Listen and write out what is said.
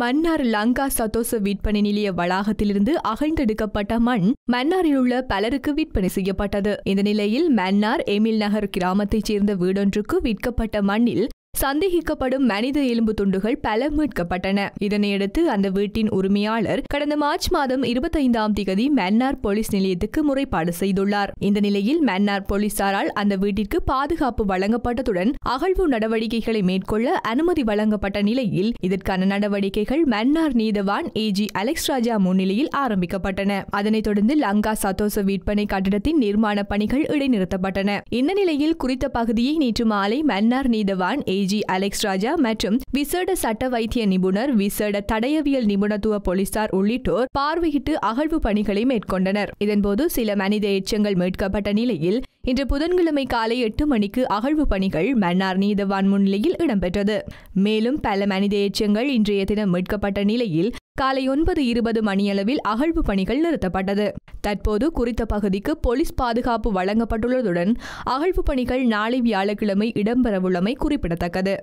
மன்னார் லங்கா சதோச விற்பனை நிலைய வளாகத்திலிருந்து அகழ்ந்தெடுக்கப்பட்ட மண் மன்னாரில் உள்ள பலருக்கு விற்பனை செய்யப்பட்டது இந்த நிலையில் மன்னார் எமில் நகர் கிராமத்தைச் சேர்ந்த வீடொன்றுக்கு விற்கப்பட்ட மண்ணில் சந்தேகிக்கப்படும் மனித எலும்பு துண்டுகள் பல மீட்கப்பட்டன இதனையடுத்து அந்த வீட்டின் உரிமையாளர் கடந்த மார்ச் மாதம் இருபத்தைந்தாம் தேதி மன்னார் போலீஸ் நிலையத்துக்கு முறைப்பாடு செய்துள்ளார் இந்த நிலையில் மன்னார் போலீசாரால் அந்த வீட்டிற்கு பாதுகாப்பு வழங்கப்பட்டதுடன் அகழ்வு நடவடிக்கைகளை மேற்கொள்ள அனுமதி வழங்கப்பட்ட நிலையில் இதற்கான நடவடிக்கைகள் மன்னார் நீதவான் ஏஜி அலெக்ஸ் ராஜா முன்னிலையில் ஆரம்பிக்கப்பட்டன அதனைத் தொடர்ந்து லங்கா சத்தோச விற்பனை கட்டிடத்தின் நிர்மாண பணிகள் இடைநிறுத்தப்பட்டன இந்த நிலையில் குறித்த பகுதியை நேற்று மாலை மன்னார் நீதவான் ஏஜி டிஜி அலெக்ஸ் ராஜா மற்றும் விசேட சட்ட வைத்திய நிபுணர் விசேட தடயவியல் நிபுணத்துவ போலீசார் உள்ளிட்டோர் பார்வையிட்டு அகழ்வு பணிகளை மேற்கொண்டனர் இதன்போது சில மனித எச்சங்கள் மீட்கப்பட்ட நிலையில் இன்று புதன்கிழமை காலை எட்டு மணிக்கு அகழ்வு பணிகள் மன்னார் நீதவான் முன்னிலையில் இடம்பெற்றது மேலும் பல மனித எச்சங்கள் இன்றைய தினம் மீட்கப்பட்ட நிலையில் காலை ஒன்பது இருபது மணியளவில் அகழ்வு பணிகள் நிறுத்தப்பட்டது தற்போது குறித்த பகுதிக்கு போலீஸ் பாதுகாப்பு வழங்கப்பட்டுள்ளதுடன் அகழ்வு பணிகள் நாளை வியாழக்கிழமை இடம்பெறவுள்ளமை குறிப்பிடத்தக்கது